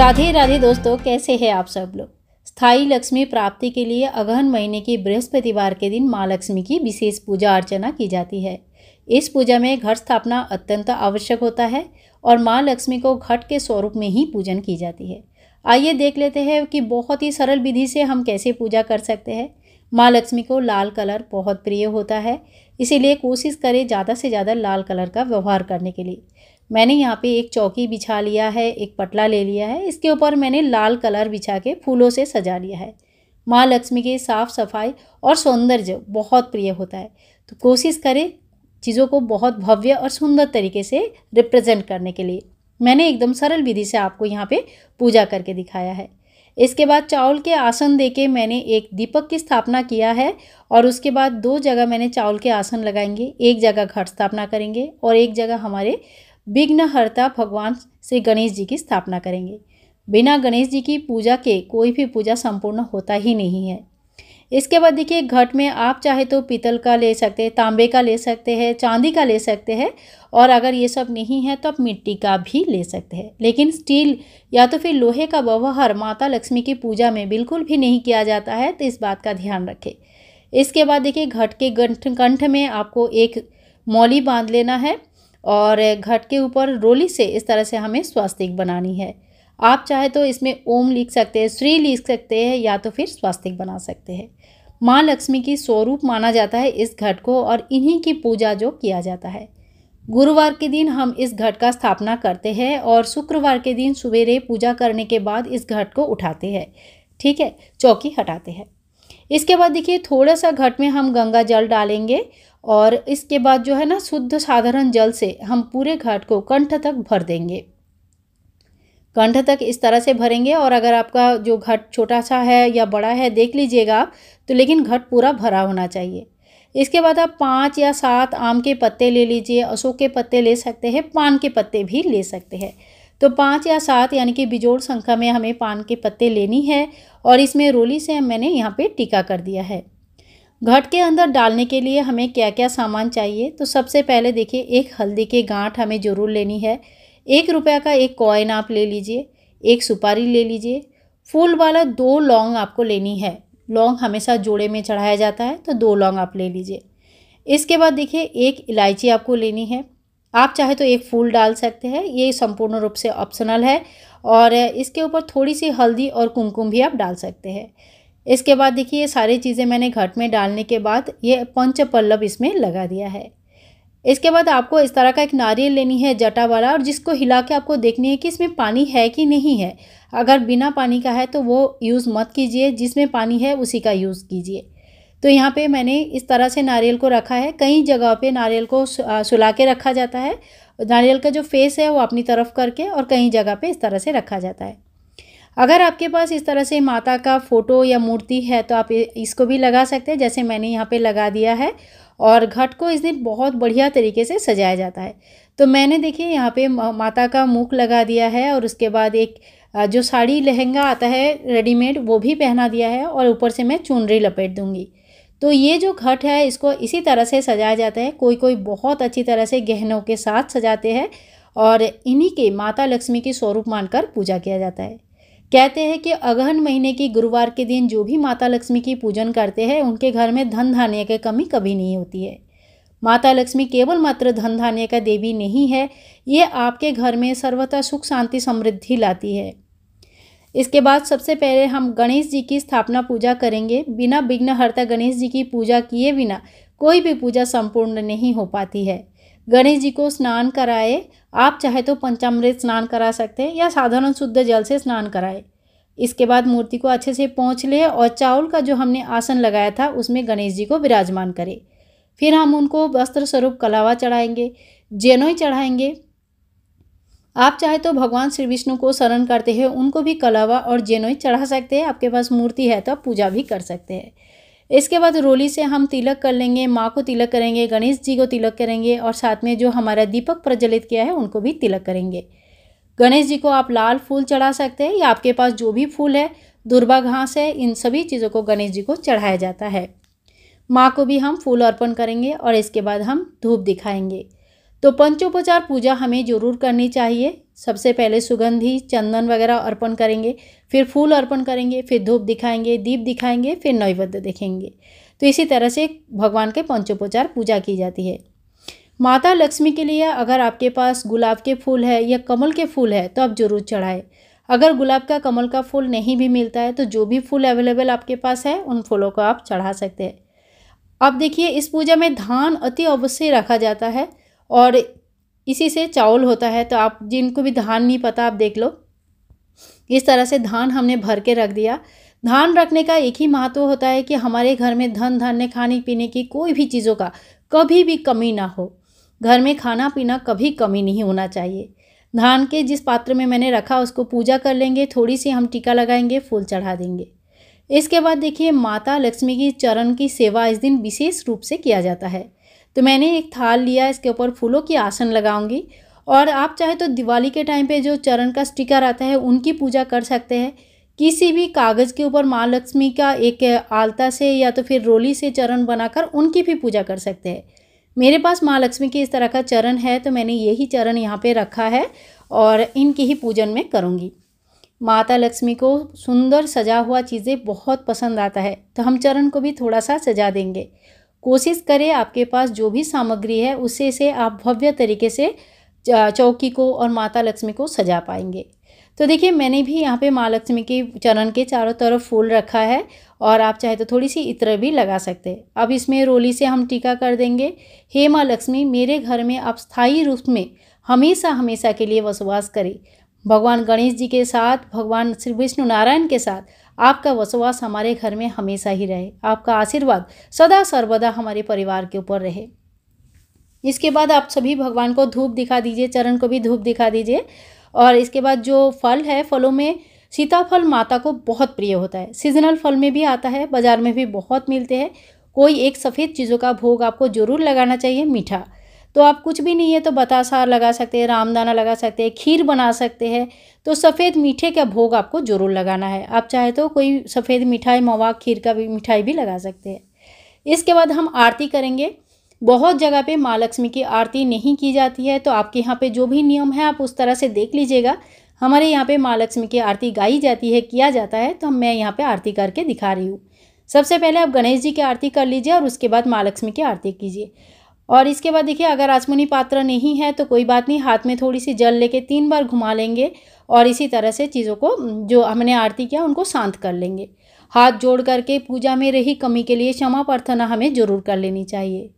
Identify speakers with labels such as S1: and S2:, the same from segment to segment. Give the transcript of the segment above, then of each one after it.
S1: राधे राधे दोस्तों कैसे हैं आप सब लोग स्थायी लक्ष्मी प्राप्ति के लिए अगहन महीने की बृहस्पतिवार के दिन माँ लक्ष्मी की विशेष पूजा अर्चना की जाती है इस पूजा में घट स्थापना अत्यंत आवश्यक होता है और माँ लक्ष्मी को घट के स्वरूप में ही पूजन की जाती है आइए देख लेते हैं कि बहुत ही सरल विधि से हम कैसे पूजा कर सकते हैं माँ लक्ष्मी को लाल कलर बहुत प्रिय होता है इसीलिए कोशिश करें ज़्यादा से ज़्यादा लाल कलर का व्यवहार करने के लिए मैंने यहाँ पे एक चौकी बिछा लिया है एक पटला ले लिया है इसके ऊपर मैंने लाल कलर बिछा के फूलों से सजा लिया है माँ लक्ष्मी के साफ़ सफाई और सौंदर्य बहुत प्रिय होता है तो कोशिश करें चीज़ों को बहुत भव्य और सुंदर तरीके से रिप्रेजेंट करने के लिए मैंने एकदम सरल विधि से आपको यहाँ पे पूजा करके दिखाया है इसके बाद चावल के आसन देके मैंने एक दीपक की स्थापना किया है और उसके बाद दो जगह मैंने चावल के आसन लगाएंगे एक जगह घट स्थापना करेंगे और एक जगह हमारे विघ्नहर्ता भगवान श्री गणेश जी की स्थापना करेंगे बिना गणेश जी की पूजा के कोई भी पूजा संपूर्ण होता ही नहीं है इसके बाद देखिए घट में आप चाहे तो पीतल का ले सकते हैं तांबे का ले सकते हैं चांदी का ले सकते हैं और अगर ये सब नहीं है तो आप मिट्टी का भी ले सकते हैं लेकिन स्टील या तो फिर लोहे का व्यवहार माता लक्ष्मी की पूजा में बिल्कुल भी नहीं किया जाता है तो इस बात का ध्यान रखें इसके बाद देखिए घट के कंठ कंठ में आपको एक मौली बांध लेना है और घट के ऊपर रोली से इस तरह से हमें स्वास्तिक बनानी है आप चाहे तो इसमें ओम लिख सकते हैं श्री लिख सकते हैं या तो फिर स्वास्तिक बना सकते हैं माँ लक्ष्मी की स्वरूप माना जाता है इस घट को और इन्हीं की पूजा जो किया जाता है गुरुवार के दिन हम इस घट का स्थापना करते हैं और शुक्रवार के दिन सवेरे पूजा करने के बाद इस घट को उठाते हैं ठीक है चौकी हटाते हैं इसके बाद देखिए थोड़ा सा घट में हम गंगा जल डालेंगे और इसके बाद जो है ना शुद्ध साधारण जल से हम पूरे घाट को कंठ तक भर देंगे कंठ तक इस तरह से भरेंगे और अगर आपका जो घट छोटा सा है या बड़ा है देख लीजिएगा आप तो लेकिन घट पूरा भरा होना चाहिए इसके बाद आप पाँच या सात आम के पत्ते ले लीजिए अशोक के पत्ते ले सकते हैं पान के पत्ते भी ले सकते हैं तो पाँच या सात यानी कि बिजोड़ संख्या में हमें पान के पत्ते लेनी है और इसमें रोली से मैंने यहाँ पे टीका कर दिया है घट के अंदर डालने के लिए हमें क्या क्या सामान चाहिए तो सबसे पहले देखिए एक हल्दी के गांठ हमें ज़रूर लेनी है एक रुपया का एक कॉइन आप ले लीजिए एक सुपारी ले लीजिए फूल वाला दो लौंग आपको लेनी है लौंग हमेशा जोड़े में चढ़ाया जाता है तो दो लौंग आप ले लीजिए इसके बाद देखिए एक इलायची आपको लेनी है आप चाहे तो एक फूल डाल सकते हैं ये संपूर्ण रूप से ऑप्शनल है और इसके ऊपर थोड़ी सी हल्दी और कुमकुम भी आप डाल सकते हैं इसके बाद देखिए ये सारी चीज़ें मैंने घट में डालने के बाद ये पंच पल्लव इसमें लगा दिया है इसके बाद आपको इस तरह का एक नारियल लेनी है जटा वाला और जिसको हिला के आपको देखनी है कि इसमें पानी है कि नहीं है अगर बिना पानी का है तो वो यूज़ मत कीजिए जिसमें पानी है उसी का यूज़ कीजिए तो यहाँ पे मैंने इस तरह से नारियल को रखा है कई जगह पे नारियल को सुला के रखा जाता है नारियल का जो फेस है वो अपनी तरफ करके और कई जगह पे इस तरह से रखा जाता है अगर आपके पास इस तरह से माता का फ़ोटो या मूर्ति है तो आप इसको भी लगा सकते हैं जैसे मैंने यहाँ पे लगा दिया है और घट को इस दिन बहुत बढ़िया तरीके से सजाया जाता है तो मैंने देखिए यहाँ पे माता का मुख लगा दिया है और उसके बाद एक जो साड़ी लहंगा आता है रेडीमेड वो भी पहना दिया है और ऊपर से मैं चुनरी लपेट दूँगी तो ये जो घट है इसको इसी तरह से सजाया जाता है कोई कोई बहुत अच्छी तरह से गहनों के साथ सजाते हैं और इन्हीं के माता लक्ष्मी के स्वरूप मानकर पूजा किया जाता है कहते हैं कि अगहन महीने की गुरुवार के दिन जो भी माता लक्ष्मी की पूजन करते हैं उनके घर में धन धान्य की कमी कभी नहीं होती है माता लक्ष्मी केवल मात्र धन धान्य का देवी नहीं है ये आपके घर में सर्वथा सुख शांति समृद्धि लाती है इसके बाद सबसे पहले हम गणेश जी की स्थापना पूजा करेंगे बिना विघ्नहर्ता गणेश जी की पूजा किए बिना कोई भी पूजा संपूर्ण नहीं हो पाती है गणेश जी को स्नान कराए आप चाहे तो पंचामृत स्नान करा सकते हैं या साधारण शुद्ध जल से स्नान कराए इसके बाद मूर्ति को अच्छे से पहुँच ले और चावल का जो हमने आसन लगाया था उसमें गणेश जी को विराजमान करें फिर हम उनको वस्त्र स्वरूप कलावा चढ़ाएंगे जेनोई चढ़ाएंगे आप चाहे तो भगवान श्री विष्णु को शरण करते हुए उनको भी कलावा और जेनोई चढ़ा सकते हैं आपके पास मूर्ति है तो आप पूजा भी कर सकते हैं इसके बाद रोली से हम तिलक कर लेंगे माँ को तिलक करेंगे गणेश जी को तिलक करेंगे और साथ में जो हमारा दीपक प्रज्वलित किया है उनको भी तिलक करेंगे गणेश जी को आप लाल फूल चढ़ा सकते हैं या आपके पास जो भी फूल है दुर्बा घास है इन सभी चीज़ों को गणेश जी को चढ़ाया जाता है माँ को भी हम फूल अर्पण करेंगे और इसके बाद हम धूप दिखाएंगे तो पंचोपचार पूजा हमें जरूर करनी चाहिए सबसे पहले सुगंधी चंदन वगैरह अर्पण करेंगे फिर फूल अर्पण करेंगे फिर धूप दिखाएंगे दीप दिखाएंगे फिर नैवेद्य देखेंगे तो इसी तरह से भगवान के पंचोपचार पूजा की जाती है माता लक्ष्मी के लिए अगर आपके पास गुलाब के फूल है या कमल के फूल है तो आप ज़रूर चढ़ाएँ अगर गुलाब का कमल का फूल नहीं भी मिलता है तो जो भी फूल अवेलेबल आपके पास है उन फूलों को आप चढ़ा सकते हैं अब देखिए इस पूजा में धान अति अवश्य रखा जाता है और इसी से चावल होता है तो आप जिनको भी धान नहीं पता आप देख लो इस तरह से धान हमने भर के रख दिया धान रखने का एक ही महत्व होता है कि हमारे घर में धन धान्य खाने पीने की कोई भी चीज़ों का कभी भी कमी ना हो घर में खाना पीना कभी कमी नहीं होना चाहिए धान के जिस पात्र में मैंने रखा उसको पूजा कर लेंगे थोड़ी सी हम टीका लगाएंगे फूल चढ़ा देंगे इसके बाद देखिए माता लक्ष्मी की चरण की सेवा इस दिन विशेष रूप से किया जाता है तो मैंने एक थाल लिया इसके ऊपर फूलों की आसन लगाऊंगी और आप चाहे तो दिवाली के टाइम पे जो चरण का स्टिकर आता है उनकी पूजा कर सकते हैं किसी भी कागज़ के ऊपर माँ लक्ष्मी का एक आलता से या तो फिर रोली से चरण बनाकर उनकी भी पूजा कर सकते हैं मेरे पास माँ लक्ष्मी की इस तरह का चरण है तो मैंने यही चरण यहाँ पर रखा है और इनकी ही पूजन में करूँगी माता लक्ष्मी को सुंदर सजा हुआ चीज़ें बहुत पसंद आता है तो हम चरण को भी थोड़ा सा सजा देंगे कोशिश करें आपके पास जो भी सामग्री है उसे से आप भव्य तरीके से चौकी को और माता लक्ष्मी को सजा पाएंगे तो देखिए मैंने भी यहाँ पे माँ लक्ष्मी के चरण के चारों तरफ फूल रखा है और आप चाहे तो थोड़ी सी इत्र भी लगा सकते हैं अब इसमें रोली से हम टीका कर देंगे हे माँ लक्ष्मी मेरे घर में आप स्थायी रूप में हमेशा हमेशा के लिए वसवास करें भगवान गणेश जी के साथ भगवान श्री विष्णु नारायण के साथ आपका वसवास हमारे घर में हमेशा ही रहे आपका आशीर्वाद सदा सर्वदा हमारे परिवार के ऊपर रहे इसके बाद आप सभी भगवान को धूप दिखा दीजिए चरण को भी धूप दिखा दीजिए और इसके बाद जो फल है फलों में सीताफल माता को बहुत प्रिय होता है सीजनल फल में भी आता है बाज़ार में भी बहुत मिलते हैं कोई एक सफ़ेद चीज़ों का भोग आपको ज़रूर लगाना चाहिए मीठा तो आप कुछ भी नहीं है तो बतासार लगा सकते हैं रामदाना लगा सकते हैं खीर बना सकते हैं तो सफ़ेद मीठे का भोग आपको ज़रूर लगाना है आप चाहे तो कोई सफ़ेद मिठाई मवा खीर का भी मिठाई भी लगा सकते हैं इसके बाद हम आरती करेंगे बहुत जगह पे माँ लक्ष्मी की आरती नहीं की जाती है तो आपके यहाँ पे जो भी नियम है आप उस तरह से देख लीजिएगा हमारे यहाँ पे माँ लक्ष्मी की आरती गाई जाती है किया जाता है तो मैं यहाँ पे आरती करके दिखा रही हूँ सबसे पहले आप गणेश जी की आरती कर लीजिए और उसके बाद माँ लक्ष्मी की आरती कीजिए और इसके बाद देखिए अगर आसमुनी पात्र नहीं है तो कोई बात नहीं हाथ में थोड़ी सी जल लेके तीन बार घुमा लेंगे और इसी तरह से चीज़ों को जो हमने आरती किया उनको शांत कर लेंगे हाथ जोड़ करके पूजा में रही कमी के लिए क्षमा प्रार्थना हमें जरूर कर लेनी चाहिए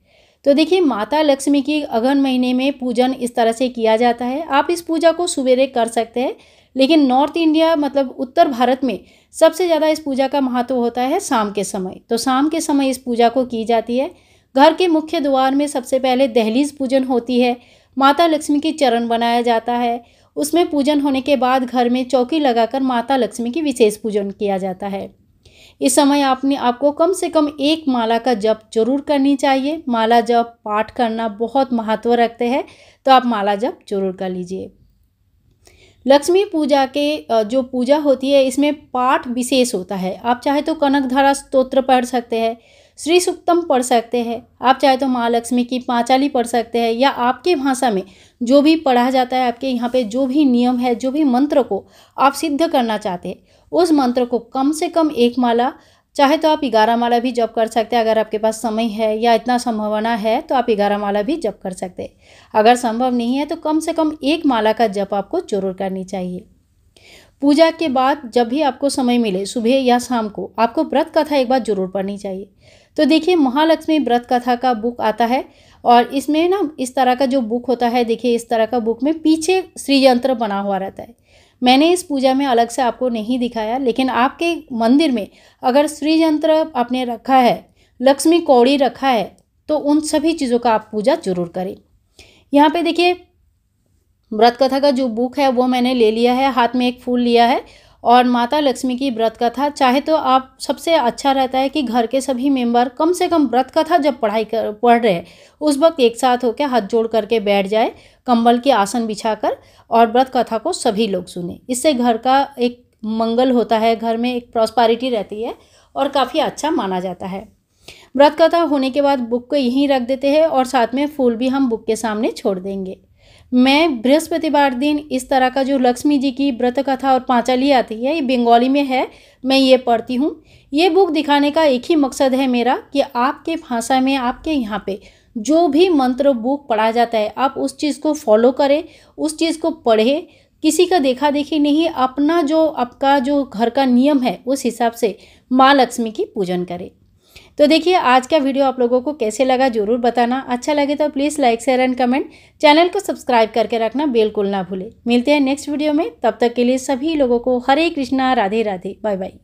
S1: तो देखिए माता लक्ष्मी की अगन महीने में पूजन इस तरह से किया जाता है आप इस पूजा को सवेरे कर सकते हैं लेकिन नॉर्थ इंडिया मतलब उत्तर भारत में सबसे ज़्यादा इस पूजा का महत्व होता है शाम के समय तो शाम के समय इस पूजा को की जाती है घर के मुख्य द्वार में सबसे पहले दहलीज पूजन होती है माता लक्ष्मी की चरण बनाया जाता है उसमें पूजन होने के बाद घर में चौकी लगाकर माता लक्ष्मी की विशेष पूजन किया जाता है इस समय आपने आपको कम से कम एक माला का जप जरूर करनी चाहिए माला जप पाठ करना बहुत महत्व रखते हैं तो आप माला जप जरूर कर लीजिए लक्ष्मी पूजा के जो पूजा होती है इसमें पाठ विशेष होता है आप चाहे तो कनक धारा स्त्रोत्र पढ़ सकते हैं श्री सुक्तम पढ़ सकते हैं आप चाहे तो माँ लक्ष्मी की पाँचाली पढ़ सकते हैं या आपके भाषा में जो भी पढ़ा जाता है आपके यहाँ पे जो भी नियम है जो भी मंत्र को आप सिद्ध करना चाहते हैं उस मंत्र को कम से कम एक माला चाहे तो आप ग्यारह माला भी जप कर सकते हैं अगर आपके पास समय है या इतना संभावना है तो आप ग्यारह माला भी जप कर सकते हैं अगर संभव नहीं है तो कम से कम एक माला का जप आपको जरूर करनी चाहिए पूजा के बाद जब भी आपको समय मिले सुबह या शाम को आपको व्रत कथा एक बार जरूर पढ़नी चाहिए तो देखिए महालक्ष्मी व्रत कथा का बुक आता है और इसमें ना इस तरह का जो बुक होता है देखिए इस तरह का बुक में पीछे श्रीयंत्र बना हुआ रहता है मैंने इस पूजा में अलग से आपको नहीं दिखाया लेकिन आपके मंदिर में अगर श्रीयंत्र आपने रखा है लक्ष्मी कौड़ी रखा है तो उन सभी चीज़ों का आप पूजा जरूर करें यहाँ पे देखिए व्रत कथा का जो बुक है वो मैंने ले लिया है हाथ में एक फूल लिया है और माता लक्ष्मी की व्रत कथा चाहे तो आप सबसे अच्छा रहता है कि घर के सभी मेंबर कम से कम व्रत कथा जब पढ़ाई कर पढ़ रहे उस वक्त एक साथ होकर हाथ जोड़ करके बैठ जाए कंबल के आसन बिछाकर और व्रत कथा को सभी लोग सुने इससे घर का एक मंगल होता है घर में एक प्रॉस्पैरिटी रहती है और काफ़ी अच्छा माना जाता है व्रत कथा होने के बाद बुक को यहीं रख देते हैं और साथ में फूल भी हम बुक के सामने छोड़ देंगे मैं बृहस्पतिवार दिन इस तरह का जो लक्ष्मी जी की व्रत कथा और पाँचाली आती है ये बंगाली में है मैं ये पढ़ती हूँ ये बुक दिखाने का एक ही मकसद है मेरा कि आपके भाषा में आपके यहाँ पे जो भी मंत्र बुक पढ़ा जाता है आप उस चीज़ को फॉलो करें उस चीज़ को पढ़े किसी का देखा देखी नहीं अपना जो आपका जो घर का नियम है उस हिसाब से माँ लक्ष्मी की पूजन करें तो देखिए आज का वीडियो आप लोगों को कैसे लगा जरूर बताना अच्छा लगे तो please like share and comment channel को सब्सक्राइब करके रखना बिल्कुल ना भूले मिलते हैं नेक्स्ट वीडियो में तब तक के लिए सभी लोगों को हरे कृष्णा राधे राधे बाय बाय